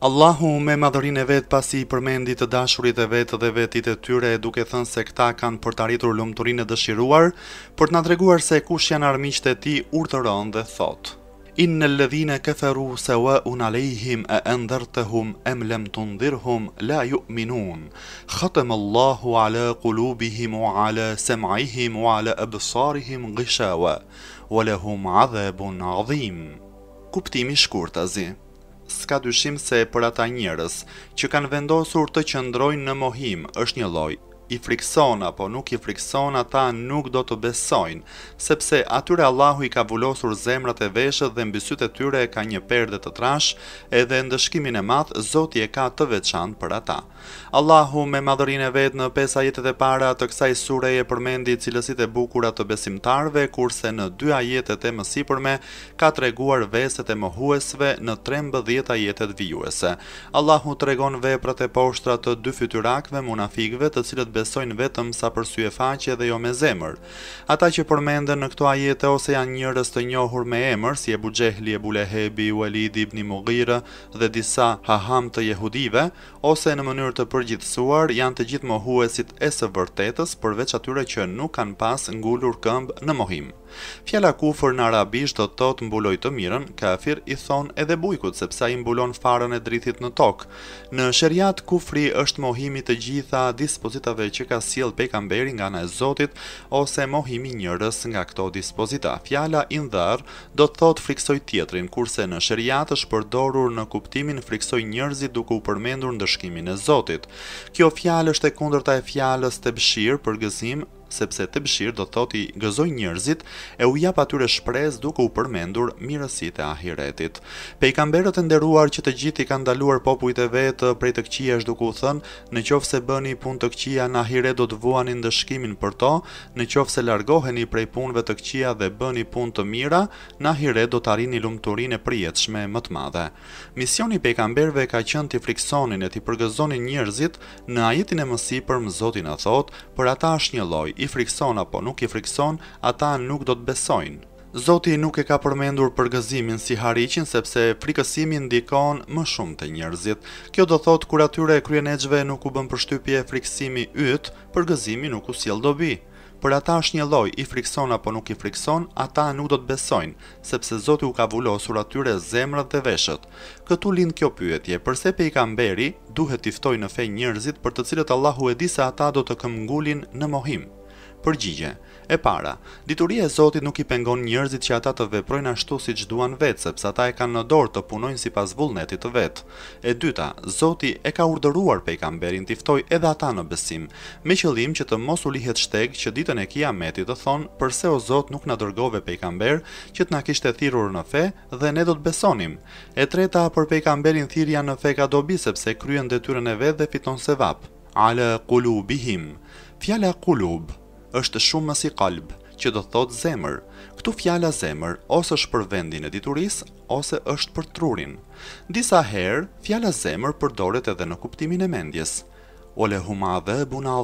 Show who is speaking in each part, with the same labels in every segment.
Speaker 1: Allahu me madhërin e vetë pasi i përmendit të dashurit e vetë dhe vetit e tyre duke thënë se këta kanë për të arritur lumëturin e dëshiruar, për të në treguar se kush janë armisht e ti urtëron dhe thotë. In në lëdhine këferu se wa un alejhim e endertëhum e të ndirhum la ju minun. Khatëm Allahu ala kulubihim u ala semajhim u ala ebësarihim gëshawa, wa lehum adhebun adhim. Kuptimi shkurtazi s'ka dyshim se për ata njërës që kanë vendosur të qëndrojnë në mohim është një loj i frikson apo nuk i frikson ata nuk do të besojnë sepse atyre Allahu i ka vulosur zemrat e veshët dhe mbi sytë e tyre ka një perde të trashë edhe ndëshkimin e madh Zoti e ka të veçantë për ata. Allahu me madhërinë e vet në pesa ajetet e para të kësaj sure e përmendi cilësitë e bukura të besimtarve, kurse në dy ajetet e mësipërme ka treguar veset e mohuesve në 13 ajetet vijuese. Allahu tregon veprat e poshtra të dy fytyrakëve munafikëve të cilët besojnë vetëm sa për sy e faqe dhe jo me zemër. Ata që përmenden në këto ajete ose janë njërës të njohur me emër, si Ebu Gjehli, Ebu Lehebi, Walid ibn Mughira dhe disa haham të jehudive, ose në mënyrë të përgjithsuar janë të gjithë mohuesit e së vërtetës përveç atyre që nuk kanë pas ngullur këmbë në mohim. Fjala kufër në arabisht do të thotë mbuloj të mirën, kafir i thon edhe bujkut sepse ai mbulon farën e drithit në tok. Në shariat kufri është mohimi të gjitha dispozitave që ka sjell kamberi nga ana e Zotit ose mohimi njërës nga këto dispozita. Fjala indhar do të thotë friksoj tjetrin, kurse në sheriat është përdorur në kuptimin friksoj njerëzit duke u përmendur dëshkimin e Zotit. Kjo fjalë është e kundërta e fjalës bëshirë për gëzim sepse të bëshirë do të thoti gëzoj njërzit e u jap atyre shprez duke u përmendur mirësit e ahiretit. Pejkamberët e nderuar që të gjithi kanë daluar popujt e vetë prej të këqia është duke u thënë në qofë se bëni pun të këqia në ahiret do të vuani në dëshkimin për to, në qofë se largoheni prej punve të këqia dhe bëni pun të mira, në ahiret do të arini lumëturin e prijetshme më të madhe. Misioni pejkamberve ka qënë të friksonin e të përgëzonin njërzit në ajetin e mësi për mëzotin a thot, për ata është një loj i frikson apo nuk i frikson, ata nuk do të besojnë. Zoti nuk e ka përmendur për gëzimin si hariqin sepse frikësimi ndikon më shumë të njerëzit. Kjo do thotë kur atyre e kryenexhve nuk u bën përshtypje frikësimi yt, për nuk u sjell dobi. Për ata është një lloj i frikson apo nuk i frikson, ata nuk do të besojnë, sepse Zoti u ka vulosur atyre zemrat dhe veshët. Këtu lind kjo pyetje, përse pejgamberi duhet t'i ftojë në fe njerëzit për të cilët Allahu e di se ata do të këmbngulin në mohim? Përgjigje. E para, dituria e Zotit nuk i pengon njerëzit që ata të veprojnë ashtu si që duan vetë, sepse ata e kanë në dorë të punojnë si pas vullnetit të vetë. E dyta, Zotit e ka urderuar pe i kamberin tiftoj edhe ata në besim, me qëllim që të mos u lihet shteg që ditën e kia metit të thonë përse o Zot nuk në dërgove pe i kamber që të në kishtë e thirur në fe dhe ne do të besonim. E treta, për pe i kamberin thirja në fe ka dobi sepse kryen detyren e vetë dhe fiton se vapë. Ale kulubihim. Fjale është shumë më si kalb, që do thot zemër. Këtu fjala zemër ose është për vendin e dituris, ose është për trurin. Disa herë, fjala zemër përdoret edhe në kuptimin e mendjes – o le hum dhe bun a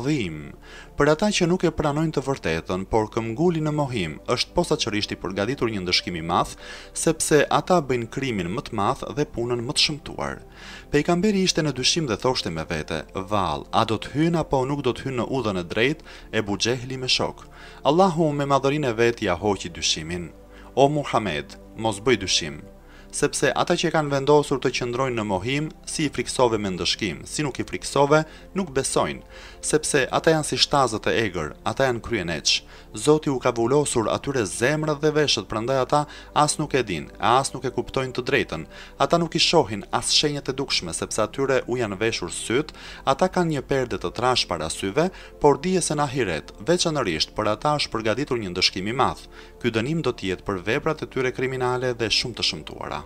Speaker 1: Për ata që nuk e pranojnë të vërtetën, por këmgulli në mohim, është posa qërishti përgaditur një ndëshkimi math, sepse ata bëjnë krimin më të math dhe punën më të shëmtuar. Pejkamberi ishte në dyshim dhe thoshte me vete, val, a do të hynë apo nuk do të hynë në udhën e drejt e bu gjehli me shok. Allahu me madhërin e vetë ja hoqi dyshimin. O Muhammed, mos bëj dyshim sepse ata që kanë vendosur të qëndrojnë në mohim, si i friksove me ndëshkim, si nuk i friksove, nuk besojnë, sepse ata janë si shtazët e egër, ata janë kryen eqë. Zoti u ka vullosur atyre zemrë dhe veshët, prandaj ata as nuk e din, as nuk e kuptojnë të drejtën. Ata nuk i shohin as shenjët e dukshme, sepse atyre u janë veshur sytë, ata kanë një perde të trash para syve, por dije se na hiret, veçanërisht, për ata është përgaditur një ndëshkim i madh. Ky dënim do të jetë për veprat e tyre kriminale dhe shumë të shëmtuara.